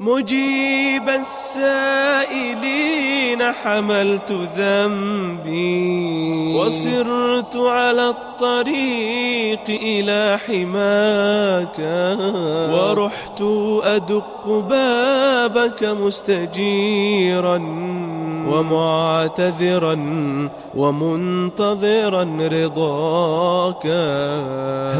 مجيب السائلين حملت ذنبي وسرت على الطريق إلى حماك ورحت أدق بابك مستجيرا ومعتذرا ومنتظرا رضاك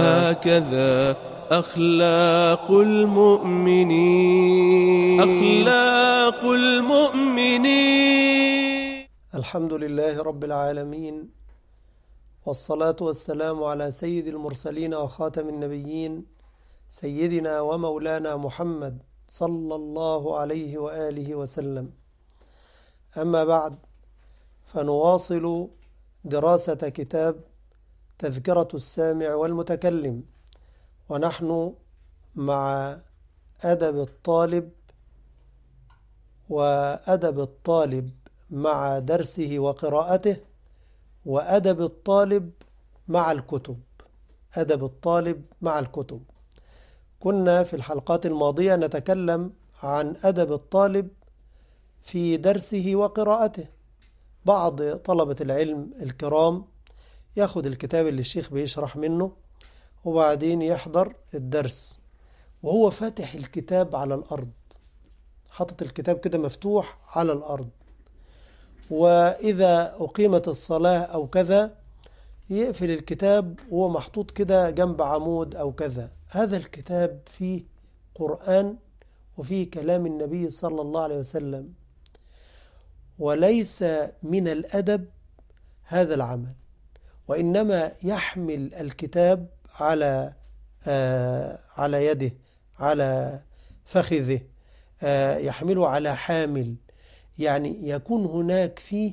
هكذا أخلاق المؤمنين أخلاق المؤمنين الحمد لله رب العالمين والصلاة والسلام على سيد المرسلين وخاتم النبيين سيدنا ومولانا محمد صلى الله عليه وآله وسلم أما بعد فنواصل دراسة كتاب تذكرة السامع والمتكلم ونحن مع أدب الطالب وأدب الطالب مع درسه وقراءته وأدب الطالب مع الكتب أدب الطالب مع الكتب كنا في الحلقات الماضية نتكلم عن أدب الطالب في درسه وقراءته بعض طلبة العلم الكرام يأخذ الكتاب اللي الشيخ بيشرح منه وبعدين يحضر الدرس وهو فاتح الكتاب على الأرض حاطط الكتاب كده مفتوح على الأرض وإذا أقيمت الصلاة أو كذا يقفل الكتاب وهو محطوط كده جنب عمود أو كذا هذا الكتاب فيه قرآن وفيه كلام النبي صلى الله عليه وسلم وليس من الأدب هذا العمل وإنما يحمل الكتاب على آه، على يده على فخذه آه، يحمله على حامل يعني يكون هناك فيه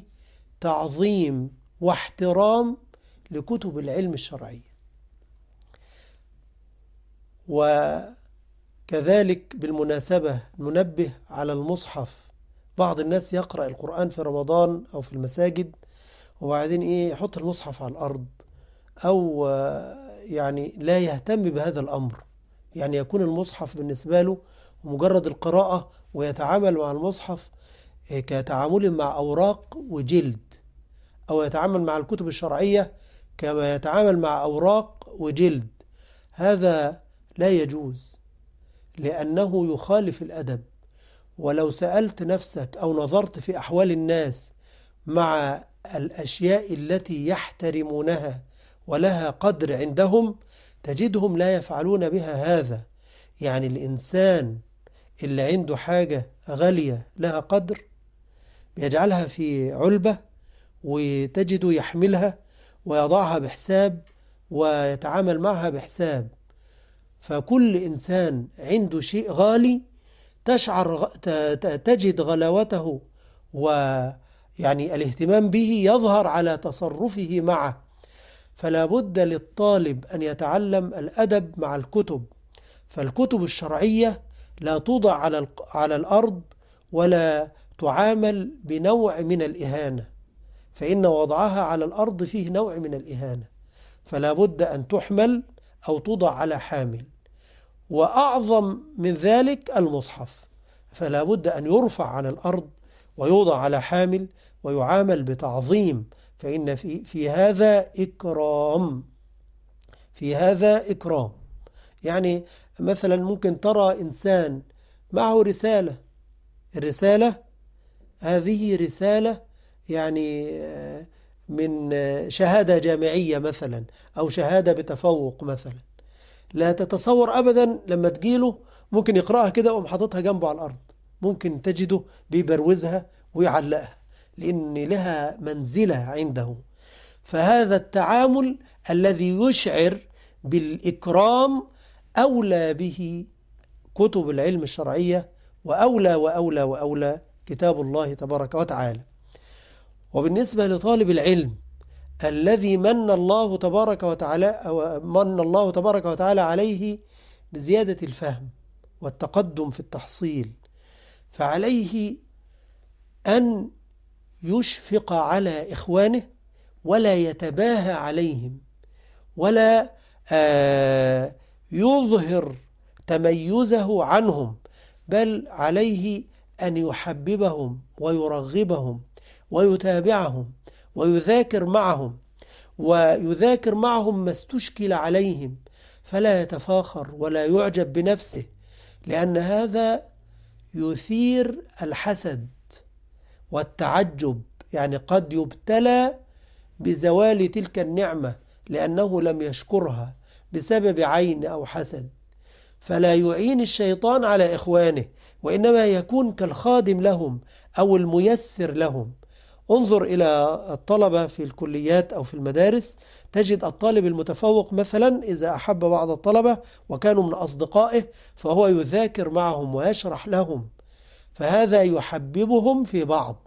تعظيم واحترام لكتب العلم الشرعية وكذلك بالمناسبة ننبه على المصحف بعض الناس يقرأ القرآن في رمضان أو في المساجد وبعدين إيه يحط المصحف على الأرض أو آه، يعني لا يهتم بهذا الأمر يعني يكون المصحف بالنسبة له مجرد القراءة ويتعامل مع المصحف آه، كتعامل مع أوراق وجلد أو يتعامل مع الكتب الشرعية كما يتعامل مع أوراق وجلد هذا لا يجوز لأنه يخالف الأدب ولو سألت نفسك أو نظرت في أحوال الناس مع الأشياء التي يحترمونها ولها قدر عندهم تجدهم لا يفعلون بها هذا يعني الإنسان اللي عنده حاجة غالية لها قدر بيجعلها في علبة وتجد يحملها ويضعها بحساب ويتعامل معها بحساب فكل إنسان عنده شيء غالي تشعر تجد غلاوته ويعني الاهتمام به يظهر على تصرفه معه فلا بد للطالب أن يتعلم الأدب مع الكتب فالكتب الشرعية لا توضع على, على الأرض ولا تعامل بنوع من الإهانة فإن وضعها على الأرض فيه نوع من الإهانة فلا بد أن تحمل أو توضع على حامل وأعظم من ذلك المصحف فلا بد أن يرفع عن الأرض ويوضع على حامل ويعامل بتعظيم فإن في, في هذا إكرام في هذا إكرام يعني مثلا ممكن ترى إنسان معه رسالة الرسالة هذه رسالة يعني آه، من آه، شهادة جامعية مثلا أو شهادة بتفوق مثلا لا تتصور أبدا لما تجيله ممكن يقرأها كده وقوم حاططها جنبه على الأرض ممكن تجده بيبروزها ويعلقها لأن لها منزلة عنده فهذا التعامل الذي يشعر بالإكرام أولى به كتب العلم الشرعية وأولى وأولى وأولى كتاب الله تبارك وتعالى وبالنسبة لطالب العلم الذي من الله تبارك وتعالى من الله تبارك وتعالى عليه بزيادة الفهم والتقدم في التحصيل فعليه أن يشفق على إخوانه ولا يتباهى عليهم ولا آه يظهر تميزه عنهم بل عليه أن يحببهم ويرغبهم ويتابعهم ويذاكر معهم ويذاكر معهم ما استشكل عليهم فلا يتفاخر ولا يعجب بنفسه لأن هذا يثير الحسد والتعجب يعني قد يبتلى بزوال تلك النعمة لأنه لم يشكرها بسبب عين أو حسد فلا يعين الشيطان على إخوانه وإنما يكون كالخادم لهم أو الميسر لهم انظر إلى الطلبة في الكليات أو في المدارس تجد الطالب المتفوق مثلا إذا أحب بعض الطلبة وكانوا من أصدقائه فهو يذاكر معهم ويشرح لهم فهذا يحببهم في بعض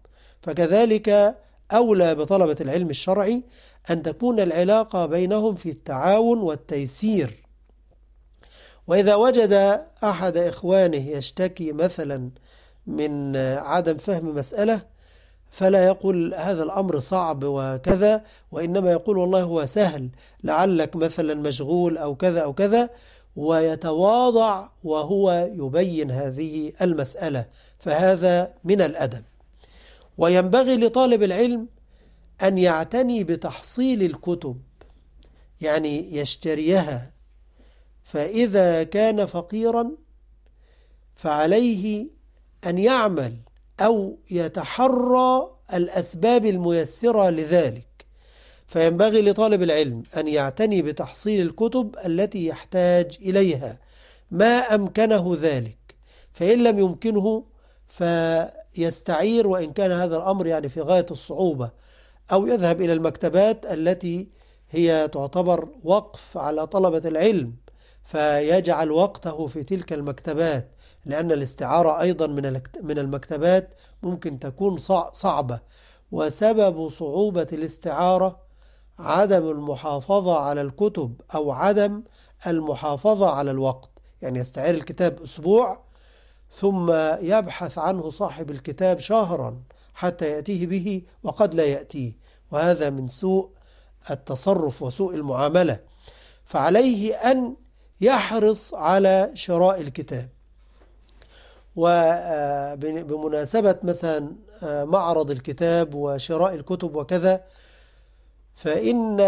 فكذلك أولى بطلبة العلم الشرعي أن تكون العلاقة بينهم في التعاون والتيسير وإذا وجد أحد إخوانه يشتكي مثلا من عدم فهم مسألة فلا يقول هذا الأمر صعب وكذا وإنما يقول والله هو سهل لعلك مثلا مشغول أو كذا أو كذا ويتواضع وهو يبين هذه المسألة فهذا من الأدب وينبغي لطالب العلم أن يعتني بتحصيل الكتب يعني يشتريها فإذا كان فقيرا فعليه أن يعمل أو يتحرى الأسباب الميسرة لذلك فينبغي لطالب العلم أن يعتني بتحصيل الكتب التي يحتاج إليها ما أمكنه ذلك فإن لم يمكنه فأمكنه يستعير وإن كان هذا الأمر يعني في غاية الصعوبة أو يذهب إلى المكتبات التي هي تعتبر وقف على طلبة العلم فيجعل وقته في تلك المكتبات لأن الاستعارة أيضا من المكتبات ممكن تكون صعبة وسبب صعوبة الاستعارة عدم المحافظة على الكتب أو عدم المحافظة على الوقت يعني يستعير الكتاب أسبوع ثم يبحث عنه صاحب الكتاب شهرا حتى يأتيه به وقد لا يأتيه وهذا من سوء التصرف وسوء المعاملة فعليه أن يحرص على شراء الكتاب وبمناسبة آه، مثلا آه، معرض الكتاب وشراء الكتب وكذا فإن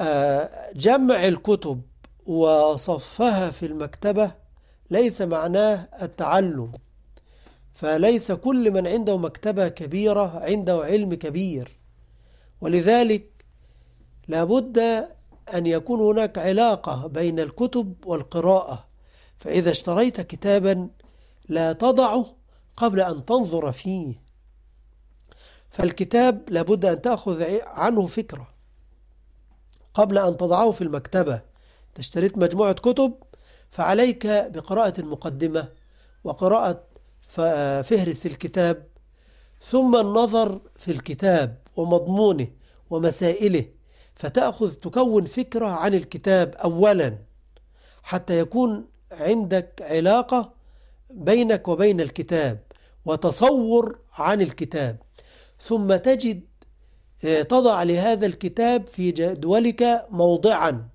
آه، جمع الكتب وصفها في المكتبة ليس معناه التعلم فليس كل من عنده مكتبة كبيرة عنده علم كبير ولذلك لابد أن يكون هناك علاقة بين الكتب والقراءة فإذا اشتريت كتابا لا تضعه قبل أن تنظر فيه فالكتاب لابد أن تأخذ عنه فكرة قبل أن تضعه في المكتبة تشتريت مجموعة كتب فعليك بقراءة المقدمة وقراءة فهرس الكتاب ثم النظر في الكتاب ومضمونه ومسائله فتأخذ تكون فكرة عن الكتاب أولا حتى يكون عندك علاقة بينك وبين الكتاب وتصور عن الكتاب ثم تجد آه، تضع لهذا الكتاب في جدولك موضعا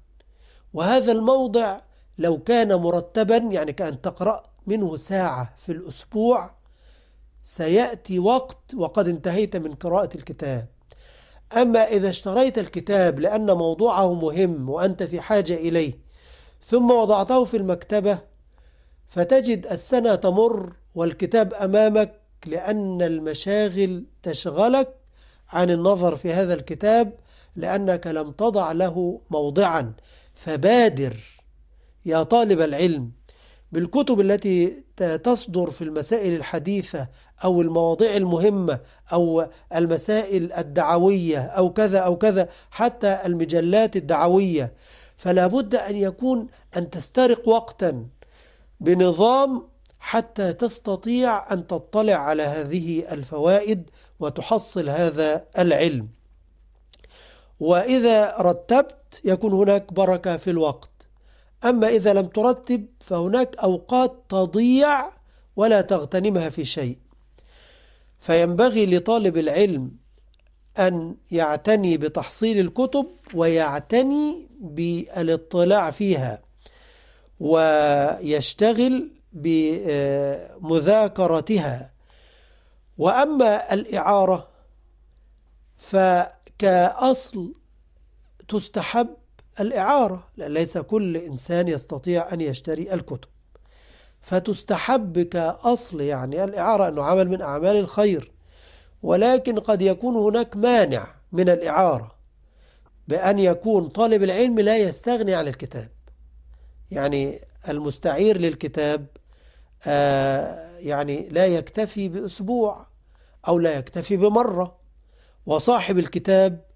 وهذا الموضع لو كان مرتبا يعني كأن تقرأ منه ساعة في الأسبوع سيأتي وقت وقد انتهيت من قراءة الكتاب أما إذا اشتريت الكتاب لأن موضوعه مهم وأنت في حاجة إليه ثم وضعته في المكتبة فتجد السنة تمر والكتاب أمامك لأن المشاغل تشغلك عن النظر في هذا الكتاب لأنك لم تضع له موضعا فبادر يا طالب العلم بالكتب التي تصدر في المسائل الحديثة أو المواضيع المهمة أو المسائل الدعوية أو كذا أو كذا حتى المجلات الدعوية فلا بد أن يكون أن تسترق وقتا بنظام حتى تستطيع أن تطلع على هذه الفوائد وتحصل هذا العلم وإذا رتبت يكون هناك بركة في الوقت أما إذا لم ترتب فهناك أوقات تضيع ولا تغتنمها في شيء فينبغي لطالب العلم أن يعتني بتحصيل الكتب ويعتني بالاطلاع فيها ويشتغل بمذاكرتها وأما الإعارة فكأصل تستحب الإعارة لأن ليس كل إنسان يستطيع أن يشتري الكتب فتستحب كأصل يعني الإعارة أنه عمل من أعمال الخير ولكن قد يكون هناك مانع من الإعارة بأن يكون طالب العلم لا يستغني عن الكتاب يعني المستعير للكتاب آه يعني لا يكتفي بأسبوع أو لا يكتفي بمرة وصاحب الكتاب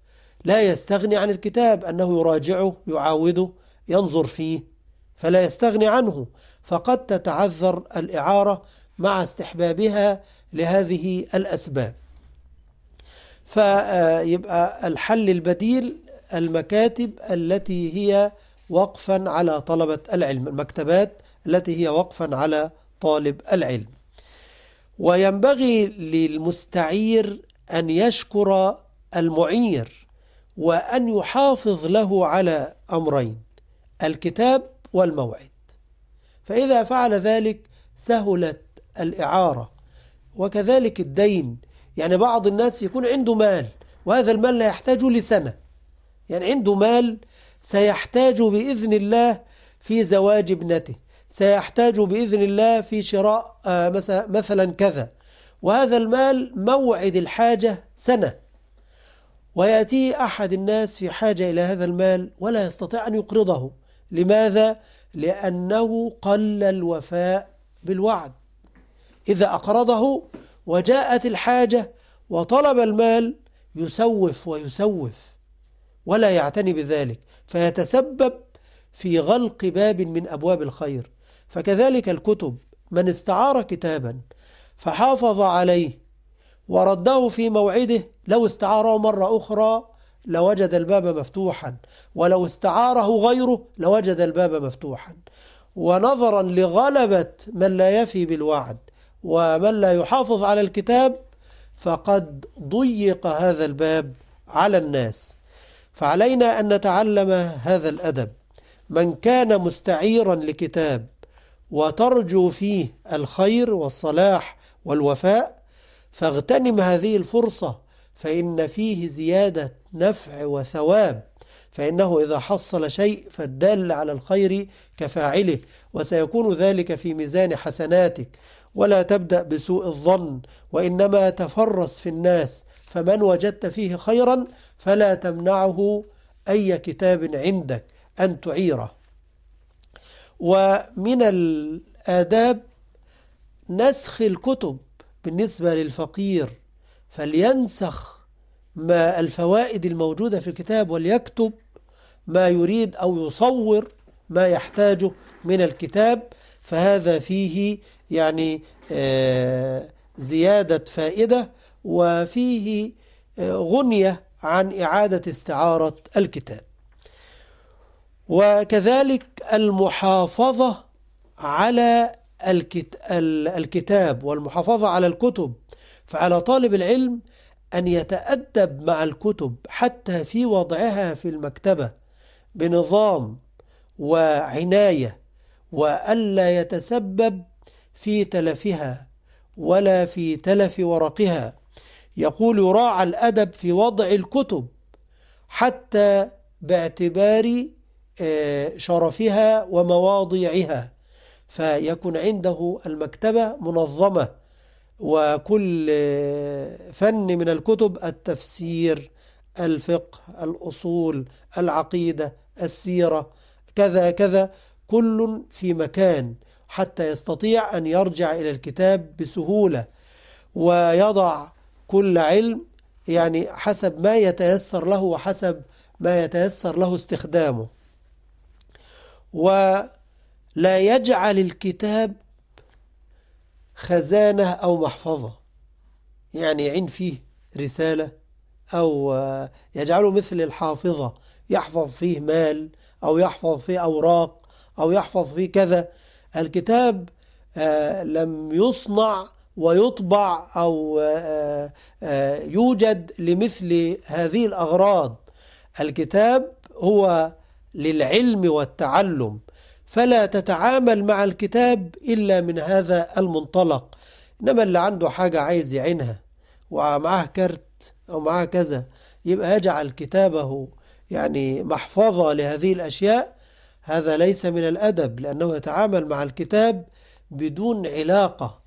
لا يستغني عن الكتاب أنه يراجعه يعاوده ينظر فيه فلا يستغني عنه فقد تتعذر الإعارة مع استحبابها لهذه الأسباب فيبقى الحل البديل المكاتب التي هي وقفا على طلبة العلم المكتبات التي هي وقفا على طالب العلم وينبغي للمستعير أن يشكر المعير وأن يحافظ له على أمرين الكتاب والموعد فإذا فعل ذلك سهلت الإعارة وكذلك الدين يعني بعض الناس يكون عنده مال وهذا المال لا يحتاجه لسنة يعني عنده مال سيحتاج بإذن الله في زواج ابنته سيحتاج بإذن الله في شراء آه، مثلا كذا وهذا المال موعد الحاجة سنة ويأتيه أحد الناس في حاجة إلى هذا المال ولا يستطيع أن يقرضه لماذا؟ لأنه قل الوفاء بالوعد إذا أقرضه وجاءت الحاجة وطلب المال يسوف ويسوف ولا يعتني بذلك فيتسبب في غلق باب من أبواب الخير فكذلك الكتب من استعار كتابا فحافظ عليه ورده في موعده لو استعاره مرة أخرى لوجد الباب مفتوحا ولو استعاره غيره لوجد الباب مفتوحا ونظرا لغلبة من لا يفي بالوعد ومن لا يحافظ على الكتاب فقد ضيق هذا الباب على الناس فعلينا أن نتعلم هذا الأدب من كان مستعيرا لكتاب وترجو فيه الخير والصلاح والوفاء فاغتنم هذه الفرصة فإن فيه زيادة نفع وثواب فإنه إذا حصل شيء فالدال على الخير كفاعله وسيكون ذلك في ميزان حسناتك ولا تبدأ بسوء الظن وإنما تفرس في الناس فمن وجدت فيه خيرا فلا تمنعه أي كتاب عندك أن تعيره ومن الآداب نسخ الكتب بالنسبة للفقير فلينسخ ما الفوائد الموجودة في الكتاب وليكتب ما يريد أو يصور ما يحتاجه من الكتاب فهذا فيه يعني آه، زيادة فائدة وفيه آه، غنية عن إعادة استعارة الكتاب وكذلك المحافظة على الكتاب والمحافظة على الكتب فعلى طالب العلم أن يتأدب مع الكتب حتى في وضعها في المكتبة بنظام وعناية وألا يتسبب في تلفها ولا في تلف ورقها يقول يراعى الأدب في وضع الكتب حتى باعتبار آه، شرفها ومواضيعها فيكون عنده المكتبة منظمة وكل فن من الكتب التفسير الفقه الأصول العقيدة السيرة كذا كذا كل في مكان حتى يستطيع أن يرجع إلى الكتاب بسهولة ويضع كل علم يعني حسب ما يتيسر له وحسب ما يتيسر له استخدامه و لا يجعل الكتاب خزانة أو محفظة يعني يعين فيه رسالة أو آه، يجعله مثل الحافظة يحفظ فيه مال أو يحفظ فيه أوراق أو يحفظ فيه كذا الكتاب آه، لم يصنع ويطبع أو آه، يوجد لمثل هذه الأغراض الكتاب هو للعلم والتعلم فلا تتعامل مع الكتاب إلا من هذا المنطلق إنما اللي عنده حاجة عايز يعينها ومعاه كرت أو معاه كذا يبقى يجعل كتابه يعني محفظة لهذه الأشياء هذا ليس من الأدب لأنه يتعامل مع الكتاب بدون علاقة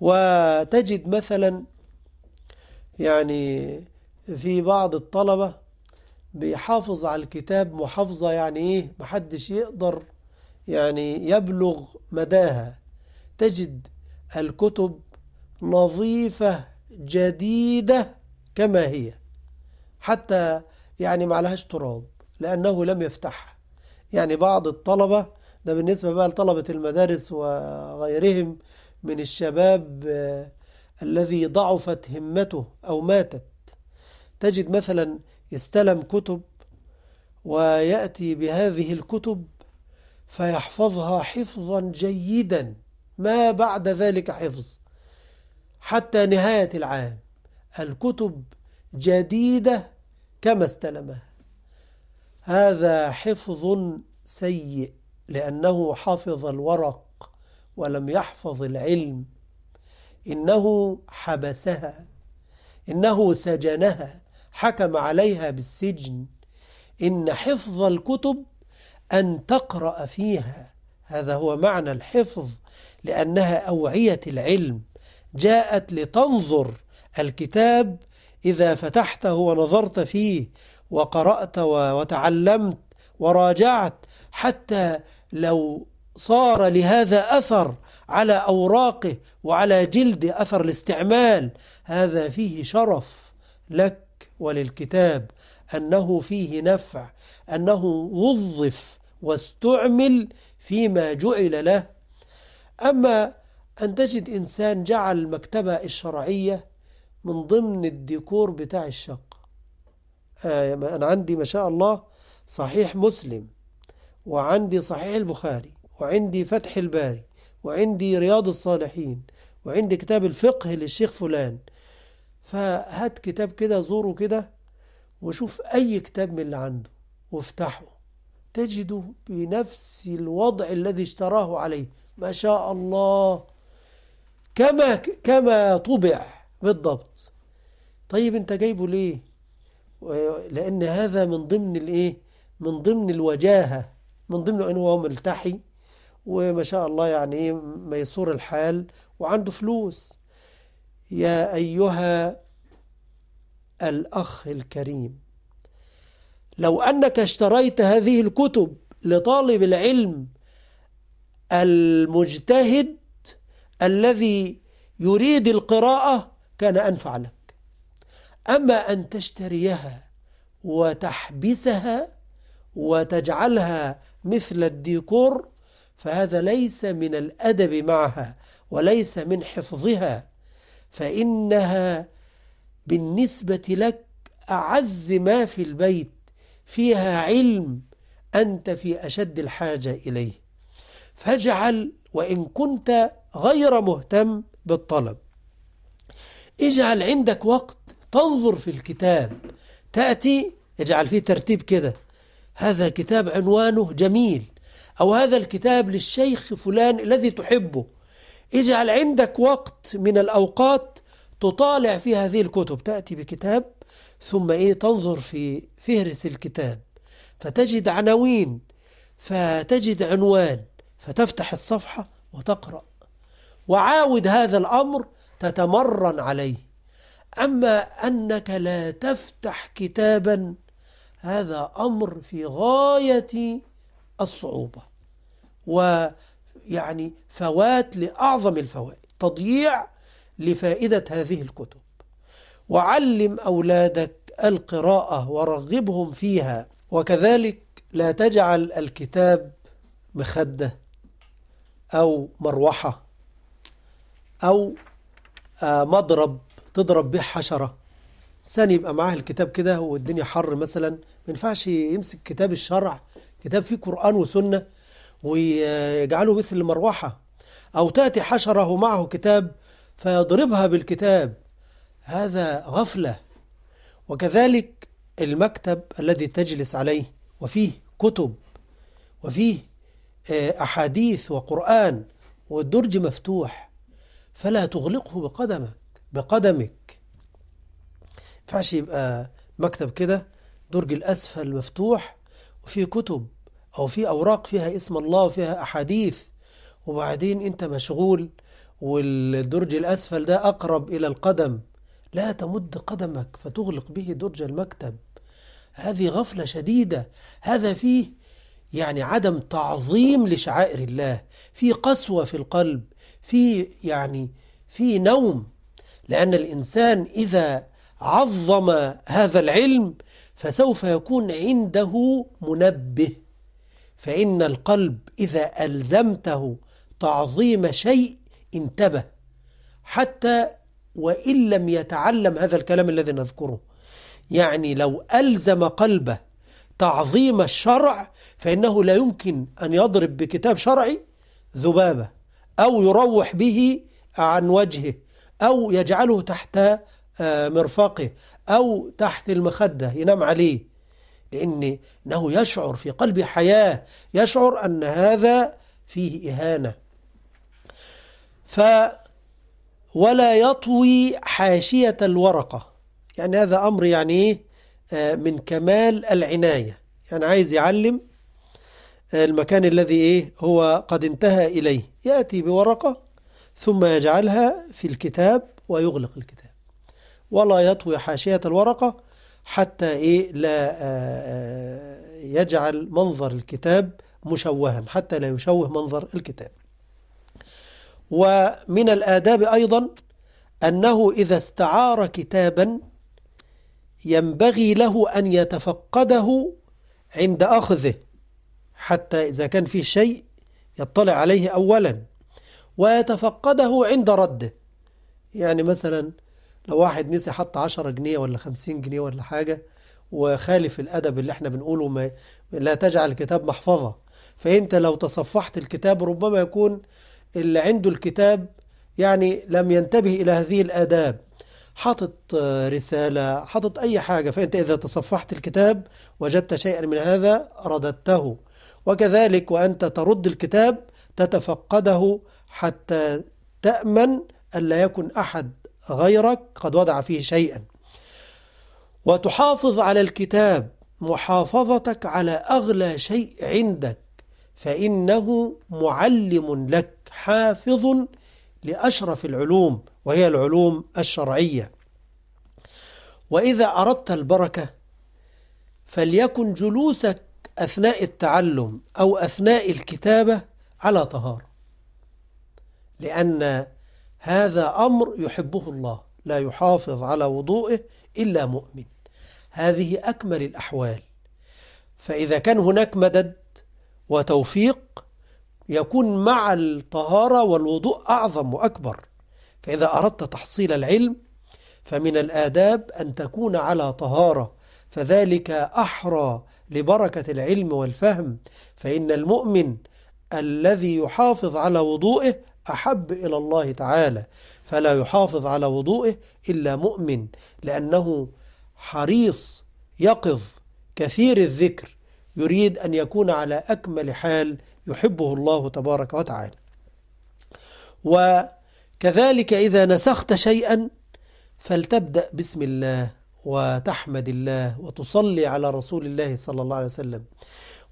وتجد مثلا يعني في بعض الطلبة بيحافظ على الكتاب محافظة يعني إيه محدش يقدر يعني يبلغ مداها تجد الكتب نظيفة جديدة كما هي حتى يعني معلهاش تراب لأنه لم يفتحها يعني بعض الطلبة ده بالنسبة بقى لطلبة المدارس وغيرهم من الشباب آه، الذي ضعفت همته أو ماتت تجد مثلا يستلم كتب ويأتي بهذه الكتب فيحفظها حفظا جيدا ما بعد ذلك حفظ حتى نهاية العام الكتب جديدة كما استلمها هذا حفظ سيء لأنه حفظ الورق ولم يحفظ العلم إنه حبسها إنه سجنها حكم عليها بالسجن إن حفظ الكتب أن تقرأ فيها هذا هو معنى الحفظ لأنها أوعية العلم جاءت لتنظر الكتاب إذا فتحته ونظرت فيه وقرأت وتعلمت وراجعت حتى لو صار لهذا أثر على أوراقه وعلى جلد أثر الاستعمال هذا فيه شرف لك وللكتاب أنه فيه نفع أنه وظف واستعمل فيما جعل له أما أن تجد إنسان جعل المكتبة الشرعية من ضمن الديكور بتاع الشقة آه، أنا عندي ما شاء الله صحيح مسلم وعندي صحيح البخاري وعندي فتح الباري وعندي رياض الصالحين وعندي كتاب الفقه للشيخ فلان فهات كتاب كده زوره كده وشوف أي كتاب من اللي عنده وافتحه تجده بنفس الوضع الذي اشتراه عليه ما شاء الله كما كما طبع بالضبط طيب انت جايبه ليه لان هذا من ضمن الايه من ضمن الوجاهه من ضمن انه هو ملتحي وما شاء الله يعني ايه ميسور الحال وعنده فلوس يا ايها الاخ الكريم لو أنك اشتريت هذه الكتب لطالب العلم المجتهد الذي يريد القراءة كان أنفع لك أما أن تشتريها وتحبسها وتجعلها مثل الديكور فهذا ليس من الأدب معها وليس من حفظها فإنها بالنسبة لك أعز ما في البيت فيها علم أنت في أشد الحاجة إليه فاجعل وإن كنت غير مهتم بالطلب اجعل عندك وقت تنظر في الكتاب تأتي اجعل فيه ترتيب كده هذا كتاب عنوانه جميل أو هذا الكتاب للشيخ فلان الذي تحبه اجعل عندك وقت من الأوقات تطالع في هذه الكتب تأتي بكتاب ثم إيه تنظر في فهرس الكتاب فتجد عناوين فتجد عنوان فتفتح الصفحة وتقرأ وعاود هذا الأمر تتمرن عليه أما أنك لا تفتح كتابا هذا أمر في غاية الصعوبة ويعني فوات لأعظم الفوائد تضييع لفائدة هذه الكتب وعلم أولادك القراءة ورغبهم فيها وكذلك لا تجعل الكتاب مخدة أو مروحة أو آه، مضرب تضرب به حشرة إنسان يبقى معاه الكتاب كده والدنيا حر مثلا ما ينفعش يمسك كتاب الشرع كتاب فيه قرآن وسنة ويجعله مثل المروحة أو تأتي حشرة معه كتاب فيضربها بالكتاب هذا غفلة وكذلك المكتب الذي تجلس عليه وفيه كتب وفيه آه، أحاديث وقرآن والدرج مفتوح فلا تغلقه بقدمك بقدمك ينفعش يبقى مكتب كده درج الأسفل مفتوح وفيه كتب أو فيه أوراق فيها اسم الله وفيها أحاديث وبعدين أنت مشغول والدرج الأسفل ده أقرب إلى القدم لا تمد قدمك فتغلق به درج المكتب هذه غفلة شديدة هذا فيه يعني عدم تعظيم لشعائر الله في قسوة في القلب في يعني في نوم لأن الإنسان إذا عظم هذا العلم فسوف يكون عنده منبه فإن القلب إذا ألزمته تعظيم شيء انتبه حتى وإن لم يتعلم هذا الكلام الذي نذكره يعني لو ألزم قلبه تعظيم الشرع فإنه لا يمكن أن يضرب بكتاب شرعي ذبابة أو يروح به عن وجهه أو يجعله تحت آه، مرفقه أو تحت المخدة ينام عليه لأنه يشعر في قلبه حياة يشعر أن هذا فيه إهانة ولا يطوي حاشية الورقة يعني هذا أمر يعني آه، من كمال العناية يعني عايز يعلم آه، المكان الذي إيه هو قد انتهى إليه يأتي بورقة ثم يجعلها في الكتاب ويغلق الكتاب ولا يطوي حاشية الورقة حتى إيه لا آه، يجعل منظر الكتاب مشوها حتى لا يشوه منظر الكتاب ومن الآداب أيضا أنه إذا استعار كتابا ينبغي له أن يتفقده عند أخذه حتى إذا كان في شيء يطلع عليه أولا ويتفقده عند رده يعني مثلا لو واحد نسي حط 10 جنيه ولا 50 جنيه ولا حاجة وخالف الأدب اللي احنا بنقوله ما لا تجعل الكتاب محفظة فأنت لو تصفحت الكتاب ربما يكون اللي عنده الكتاب يعني لم ينتبه إلى هذه الآداب حاطط آه، رسالة حاطط أي حاجة فأنت إذا تصفحت الكتاب وجدت شيئا من هذا رددته وكذلك وأنت ترد الكتاب تتفقده حتى تأمن أن لا يكن أحد غيرك قد وضع فيه شيئا وتحافظ على الكتاب محافظتك على أغلى شيء عندك فإنه معلم لك حافظ لأشرف العلوم وهي العلوم الشرعية وإذا أردت البركة فليكن جلوسك أثناء التعلم أو أثناء الكتابة على طهارة لأن هذا أمر يحبه الله لا يحافظ على وضوئه إلا مؤمن هذه أكمل الأحوال فإذا كان هناك مدد وتوفيق يكون مع الطهارة والوضوء أعظم وأكبر فإذا أردت تحصيل العلم فمن الآداب أن تكون على طهارة فذلك أحرى لبركة العلم والفهم فإن المؤمن الذي يحافظ على وضوئه أحب إلى الله تعالى فلا يحافظ على وضوئه إلا مؤمن لأنه حريص يقظ كثير الذكر يريد أن يكون على أكمل حال يحبه الله تبارك وتعالى وكذلك إذا نسخت شيئا فلتبدأ بسم الله وتحمد الله وتصلي على رسول الله صلى الله عليه وسلم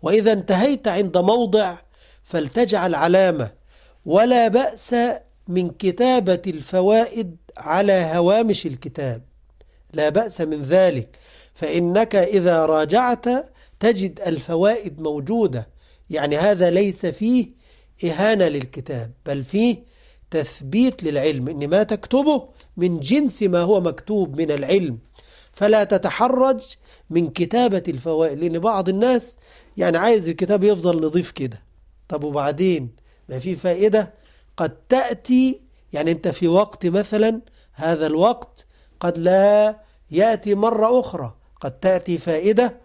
وإذا انتهيت عند موضع فلتجعل علامة ولا بأس من كتابة الفوائد على هوامش الكتاب لا بأس من ذلك فإنك إذا راجعت تجد الفوائد موجودة يعني هذا ليس فيه إهانة للكتاب بل فيه تثبيت للعلم إن ما تكتبه من جنس ما هو مكتوب من العلم فلا تتحرج من كتابة الفوائد لأن بعض الناس يعني عايز الكتاب يفضل نضيف كده طب وبعدين ما في فائدة قد تأتي يعني أنت في وقت مثلا هذا الوقت قد لا يأتي مرة أخرى قد تأتي فائدة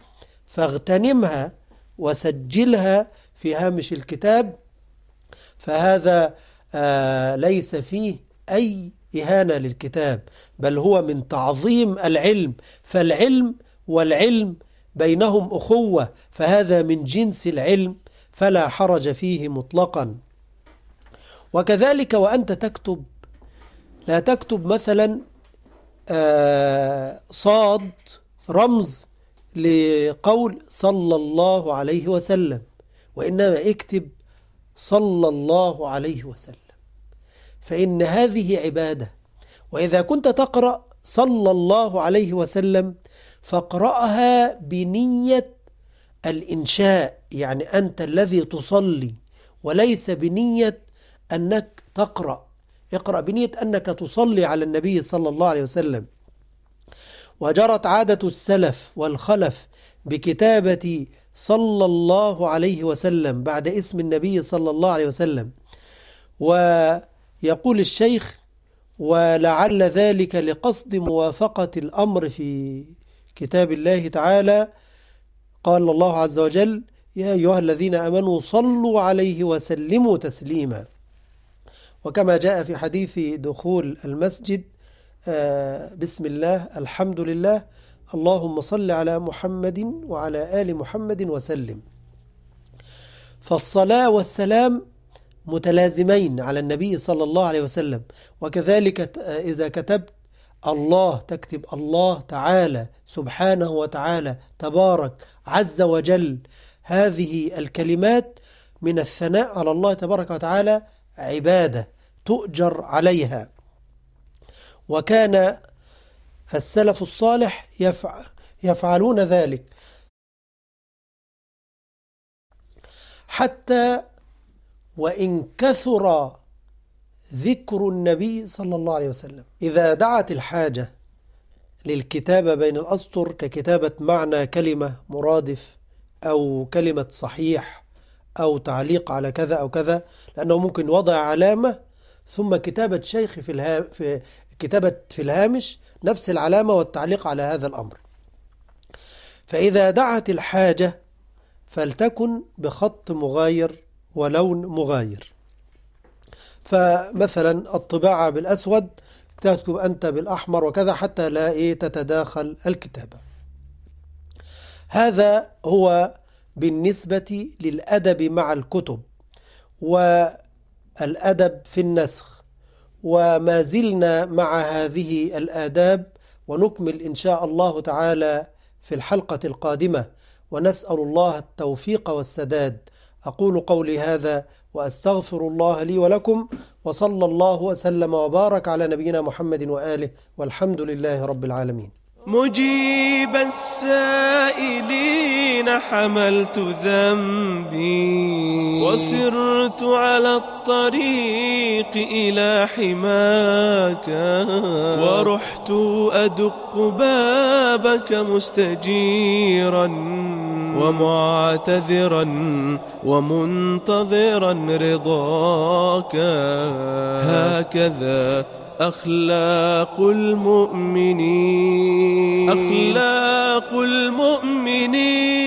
فاغتنمها وسجلها في هامش الكتاب فهذا آه ليس فيه أي إهانة للكتاب بل هو من تعظيم العلم فالعلم والعلم بينهم أخوة فهذا من جنس العلم فلا حرج فيه مطلقا وكذلك وأنت تكتب لا تكتب مثلا آه، صاد رمز لقول صلى الله عليه وسلم وإنما اكتب صلى الله عليه وسلم فإن هذه عبادة وإذا كنت تقرأ صلى الله عليه وسلم فاقرأها بنية الإنشاء يعني أنت الذي تصلي وليس بنية أنك تقرأ اقرأ بنية أنك تصلي على النبي صلى الله عليه وسلم وجرت عادة السلف والخلف بكتابة صلى الله عليه وسلم بعد اسم النبي صلى الله عليه وسلم ويقول الشيخ ولعل ذلك لقصد موافقة الأمر في كتاب الله تعالى قال الله عز وجل يا أيها الذين أمنوا صلوا عليه وسلموا تسليما وكما جاء في حديث دخول المسجد آه، بسم الله الحمد لله اللهم صل على محمد وعلى آل محمد وسلم فالصلاة والسلام متلازمين على النبي صلى الله عليه وسلم وكذلك آه، إذا كتبت الله تكتب الله تعالى سبحانه وتعالى تبارك عز وجل هذه الكلمات من الثناء على الله تبارك وتعالى عبادة تؤجر عليها وكان السلف الصالح يفع يفعلون ذلك حتى وإن كثر ذكر النبي صلى الله عليه وسلم إذا دعت الحاجة للكتابة بين الأسطر ككتابة معنى كلمة مرادف أو كلمة صحيح أو تعليق على كذا أو كذا لأنه ممكن وضع علامة ثم كتابة شيخ في, الها في كتابة في الهامش نفس العلامة والتعليق على هذا الأمر فإذا دعت الحاجة فلتكن بخط مغاير ولون مغاير فمثلا الطباعة بالأسود تكتب أنت بالأحمر وكذا حتى لا إيه تتداخل الكتابة هذا هو بالنسبة للأدب مع الكتب والأدب في النسخ وما زلنا مع هذه الآداب ونكمل إن شاء الله تعالى في الحلقة القادمة ونسأل الله التوفيق والسداد أقول قولي هذا وأستغفر الله لي ولكم وصلى الله وسلم وبارك على نبينا محمد وآله والحمد لله رب العالمين مجيب السائلين حملت ذنبي وسرت على الطريق إلى حماك ورحت أدق بابك مستجيرا ومعتذرا ومنتظرا رضاك هكذا أخلاق المؤمنين أخلاق المؤمنين